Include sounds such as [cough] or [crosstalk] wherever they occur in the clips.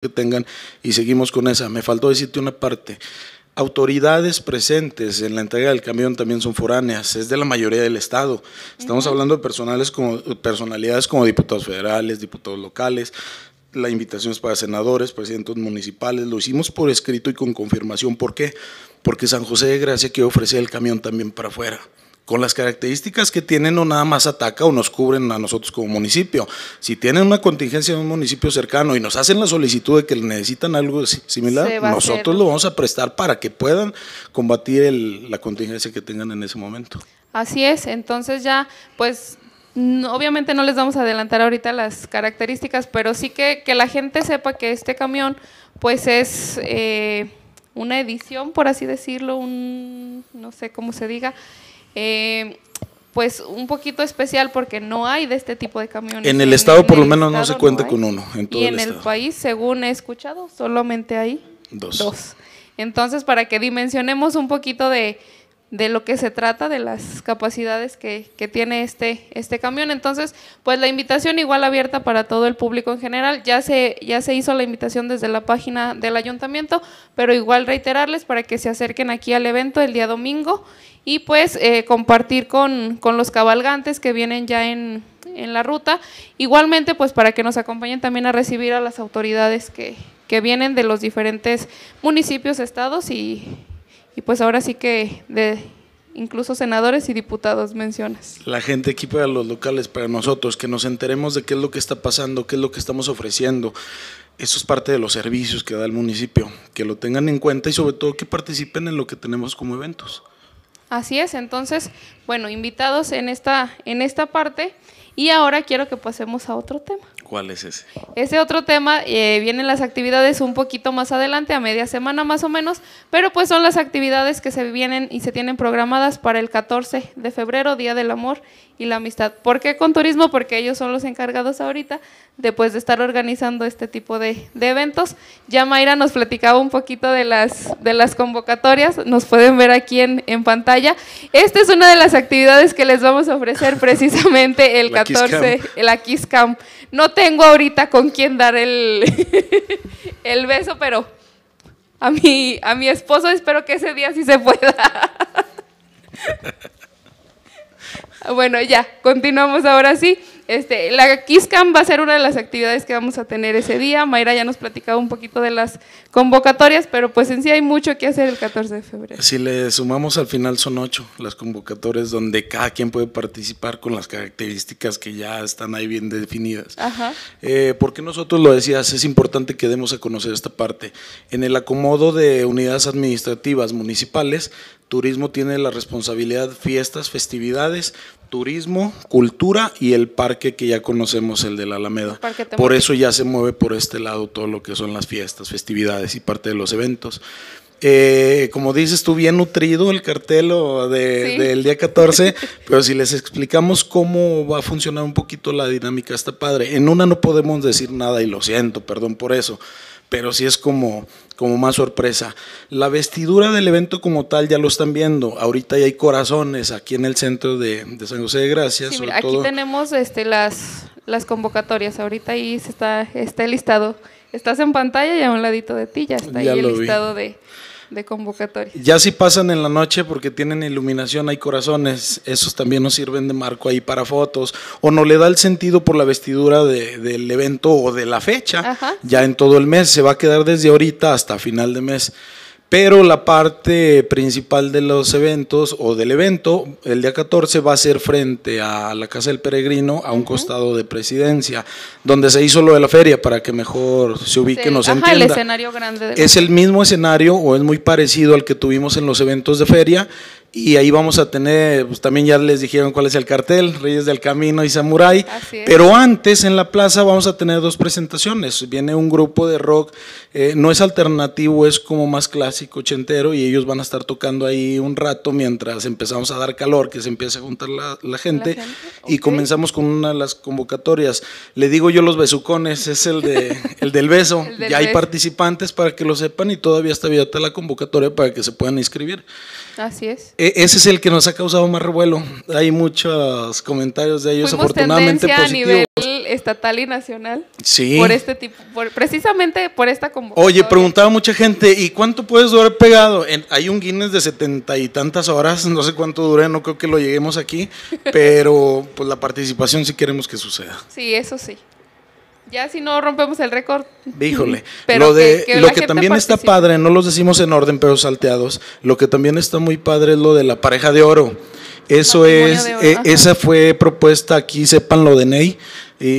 que tengan y seguimos con esa. Me faltó decirte una parte. Autoridades presentes en la entrega del camión también son foráneas, es de la mayoría del Estado. Estamos hablando de personales como, personalidades como diputados federales, diputados locales, la invitación es para senadores, presidentes municipales, lo hicimos por escrito y con confirmación. ¿Por qué? Porque San José de Gracia quiere ofrecer el camión también para afuera con las características que tienen no nada más ataca o nos cubren a nosotros como municipio. Si tienen una contingencia en un municipio cercano y nos hacen la solicitud de que necesitan algo similar, nosotros lo vamos a prestar para que puedan combatir la contingencia que tengan en ese momento. Así es, entonces ya pues obviamente no les vamos a adelantar ahorita las características, pero sí que, que la gente sepa que este camión pues es eh, una edición, por así decirlo, un no sé cómo se diga, eh, pues un poquito especial porque no hay de este tipo de camiones. En el estado por lo menos no se cuenta con uno. En y en el país, según he escuchado, solamente hay dos. Entonces, para que dimensionemos un poquito de, de lo que se trata, de las capacidades que, que, tiene este, este camión. Entonces, pues la invitación igual abierta para todo el público en general. Ya se, ya se hizo la invitación desde la página del ayuntamiento, pero igual reiterarles para que se acerquen aquí al evento el día domingo y pues eh, compartir con, los cabalgantes que vienen ya en, la ruta. Igualmente, pues para que nos acompañen también a recibir a las autoridades que, que vienen de los diferentes municipios, estados y, y pues ahora sí que de incluso senadores y diputados mencionas. La gente aquí para los locales, para nosotros, que nos enteremos de qué es lo que está pasando, qué es lo que estamos ofreciendo. Eso es parte de los servicios que da el municipio, que lo tengan en cuenta y sobre todo que participen en lo que tenemos como eventos. Así es, entonces, bueno, invitados en esta, en esta parte y ahora quiero que pasemos a otro tema. ¿Cuál es ese? Ese otro tema, eh, vienen las actividades un poquito más adelante, a media semana más o menos, pero pues son las actividades que se vienen y se tienen programadas para el 14 de febrero, Día del Amor y la Amistad. ¿Por qué con turismo? Porque ellos son los encargados ahorita después de estar organizando este tipo de, eventos. Ya Mayra nos platicaba un poquito de las, de las convocatorias, nos pueden ver aquí en, pantalla. Esta es una de las actividades que les vamos a ofrecer precisamente el 14, el Kiss Camp no tengo ahorita con quién dar el, [laughs] el beso, pero a mi, a mi esposo espero que ese día sí se pueda. [laughs] bueno, ya, continuamos ahora sí. Este, la Kiscam va a ser una de las actividades que vamos a tener ese día. Mayra ya nos platicaba un poquito de las convocatorias, pero pues en sí hay mucho que hacer el 14 de febrero. Si le sumamos al final son ocho las convocatorias donde cada quien puede participar con las características que ya están ahí bien definidas. Ajá. Eh, porque nosotros lo decías, es importante que demos a conocer esta parte. En el acomodo de unidades administrativas municipales, turismo tiene la responsabilidad fiestas, festividades, turismo, cultura y el parque que ya conocemos, el de la Alameda. Por eso ya se mueve por este lado todo lo que son las fiestas, festividades y parte de los eventos. Eh, como dices tú, bien nutrido el cartel del día 14, [laughs] pero si les explicamos cómo va a funcionar un poquito la dinámica, está padre. En una no podemos decir nada y lo siento, perdón por eso, pero sí es como, como más sorpresa. La vestidura del evento como tal ya lo están viendo. Ahorita ya hay corazones aquí en el centro de, San José de Gracias. aquí tenemos este, las, las convocatorias. Ahorita ahí se está, está el listado. Estás en pantalla y a un ladito de ti ya está ahí el listado de de convocatoria. Ya si pasan en la noche porque tienen iluminación, hay corazones, esos también nos sirven de marco ahí para fotos, o no le da el sentido por la vestidura de, del evento o de la fecha, ya en todo el mes, se va a quedar desde ahorita hasta final de mes. Pero la parte principal de los eventos o del evento, el día 14, va a ser frente a la Casa del Peregrino, a un costado de presidencia, donde se hizo lo de la feria para que mejor se ubique, los nos El escenario es el mismo escenario o es muy parecido al que tuvimos en los eventos de feria. Y ahí vamos a tener, pues también ya les dijeron cuál es el cartel, Reyes del Camino y Samurai. Pero antes en la plaza vamos a tener dos presentaciones. Viene un grupo de rock, eh, no es alternativo, es como más clásico, ochentero, y ellos van a estar tocando ahí un rato mientras empezamos a dar calor, que se empiece a juntar la, gente. Y comenzamos con una de las convocatorias. Le digo yo los besucones, es el, de, [laughs] el del beso. ya hay participantes para que lo sepan y todavía está abierta la convocatoria para que se puedan inscribir. Así es. E, ese es el que nos ha causado más revuelo. Hay muchos comentarios de ellos, afortunadamente positivos. A nivel estatal y nacional. Sí. Por este tipo, precisamente por esta convocatoria. Oye, preguntaba mucha gente, ¿y cuánto puedes durar pegado? hay un Guinness de setenta y tantas horas, no sé cuánto dure, no creo que lo lleguemos aquí, [laughs] pero pues la participación sí queremos que suceda. Sí, eso sí. Ya si no rompemos el récord. Híjole. [laughs] lo, de, que, lo que también está padre, no los decimos en orden, pero salteados. Lo que también está muy padre es lo de la pareja de oro. Eso es, eh, esa fue propuesta aquí, sepan lo de Ney,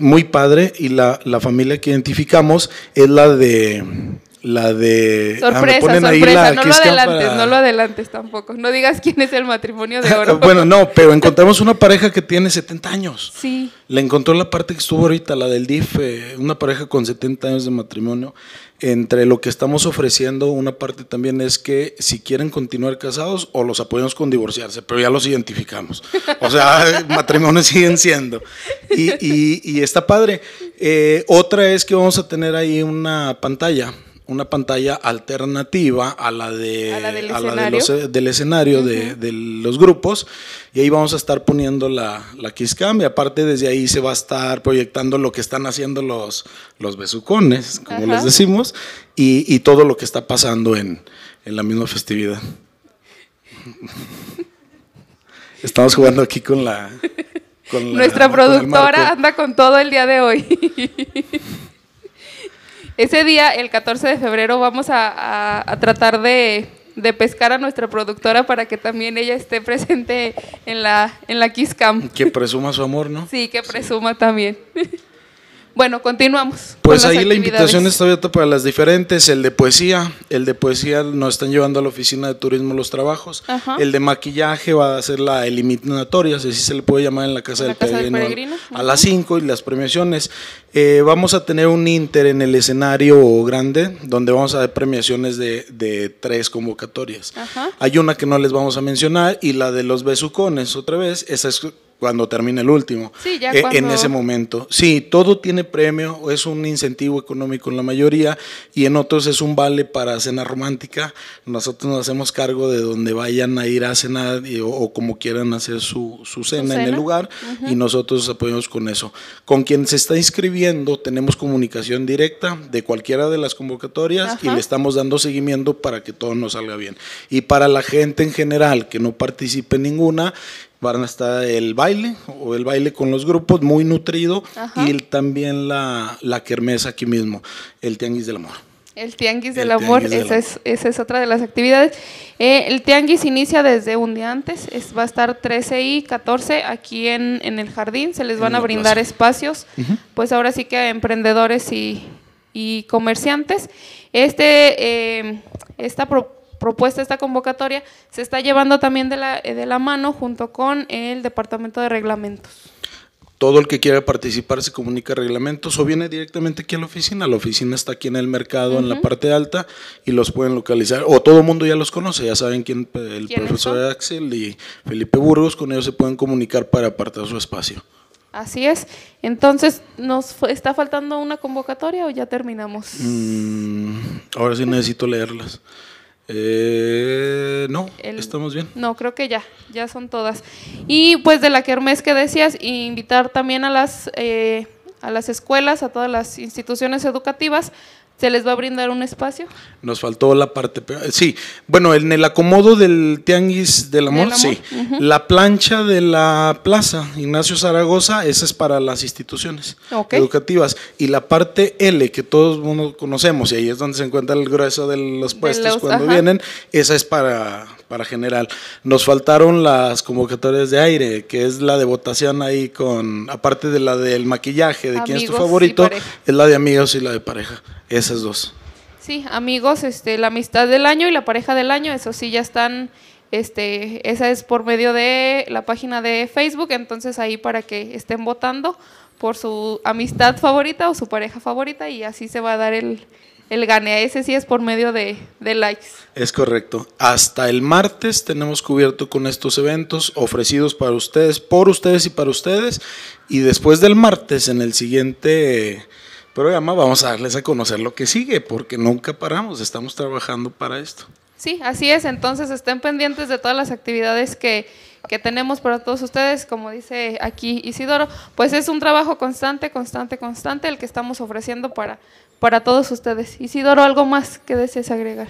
muy padre. Y la familia que identificamos es la de la de. Ah, sorpresa, sorpresa. no lo adelantes, no lo adelantes tampoco. No digas quién es el matrimonio de [laughs] oro. bueno, no, pero encontramos una pareja que tiene 70 años. Sí. Le encontró la parte que estuvo ahorita, la del DIF, eh, una pareja con 70 años de matrimonio. Entre lo que estamos ofreciendo, una parte también es que si quieren continuar casados o los apoyamos con divorciarse, pero ya los identificamos. O sea, [laughs] matrimonios siguen siendo. Y, y, está padre. Eh, otra es que vamos a tener ahí una pantalla una pantalla alternativa a la, de, eh, del escenario, de los, grupos y ahí vamos a estar poniendo la, la Kisscam y aparte desde ahí se va a estar proyectando lo que están haciendo los, los besucones, como les decimos, y, todo lo que está pasando en, la misma festividad. [laughs] Estamos jugando aquí con la... Nuestra productora anda con todo el día de hoy. [laughs] Ese día, el 14 de febrero, vamos a, tratar de, pescar a nuestra productora para que también ella esté presente en la, en la Kiss Camp. Que presuma su amor, ¿no? Sí, que presuma también. [laughs] Bueno, continuamos. Pues ahí la invitación está abierta para las diferentes. El de poesía, el de poesía nos están llevando a la oficina de turismo los trabajos. El de maquillaje va a ser la eliminatoria, si se le puede llamar en la Casa, del, a, las 5 y las premiaciones. Eh, vamos a tener un Inter en el escenario grande donde vamos a ver premiaciones de, tres convocatorias. Hay una que no les vamos a mencionar y la de los besucones, otra vez, esa es cuando termine el último. Sí, ya e, En ese momento. Sí, todo tiene premio, es un incentivo económico en la mayoría y en otros es un vale para cena romántica. Nosotros nos hacemos cargo de donde vayan a ir a cenar o, como quieran hacer su, su, cena, en el lugar y nosotros apoyamos con eso. Con quien se está inscribiendo tenemos comunicación directa de cualquiera de las convocatorias y le estamos dando seguimiento para que todo nos salga bien. Y para la gente en general que no participe en ninguna, van estar el baile o el baile con los grupos muy nutrido y también la, la aquí mismo, el tianguis del amor. El tianguis del amor, esa, es, otra de las actividades. Eh, el tianguis inicia desde un día antes, es, va a estar 13 y 14 aquí en, el jardín, se les van a brindar espacios, pues ahora sí que a emprendedores y, comerciantes. Este, eh, esta propuesta propuesta esta convocatoria se está llevando también de la, eh, de la mano junto con el Departamento de Reglamentos. Todo el que quiera participar se comunica reglamentos o viene directamente aquí a la oficina. La oficina está aquí en el mercado, en la parte alta, y los pueden localizar. O todo el mundo ya los conoce, ya saben quién, el profesor Axel y Felipe Burgos, con ellos se pueden comunicar para apartar su espacio. Así es. Entonces, ¿nos está faltando una convocatoria o ya terminamos? Mm, ahora sí necesito leerlas. Eh, no, estamos bien. No, creo que ya, ya son todas. Y pues de la que Hermes que decías, invitar también a las, eh, a las escuelas, a todas las instituciones educativas ¿Se les va a brindar un espacio? Nos faltó la parte, eh, sí, bueno, en el acomodo del Tianguis del Amor, sí. La plancha de la plaza Ignacio Zaragoza, esa es para las instituciones educativas. Y la parte L, que todos conocemos, y ahí es donde se encuentra el grueso de los puestos cuando vienen, esa es para para general. Nos faltaron las convocatorias de aire, que es la de votación ahí con, aparte de la del maquillaje, de quién es tu favorito, es la de amigos y la de pareja, esas dos. Sí, amigos, este, la amistad del año y la pareja del año, eso sí ya están, este, esa es por medio de la página de Facebook, entonces ahí para que estén votando por su amistad favorita o su pareja favorita y así se va a dar el, el gane. Ese sí es por medio de, likes. Es correcto. Hasta el martes tenemos cubierto con estos eventos ofrecidos para ustedes, por ustedes y para ustedes. Y después del martes, en el siguiente eh, programa, vamos a darles a conocer lo que sigue, porque nunca paramos, estamos trabajando para esto. Sí, así es. Entonces estén pendientes de todas las actividades que, que tenemos para todos ustedes, como dice aquí Isidoro, pues es un trabajo constante, constante, constante el que estamos ofreciendo para, para todos ustedes. Isidoro, ¿algo más que desees agregar?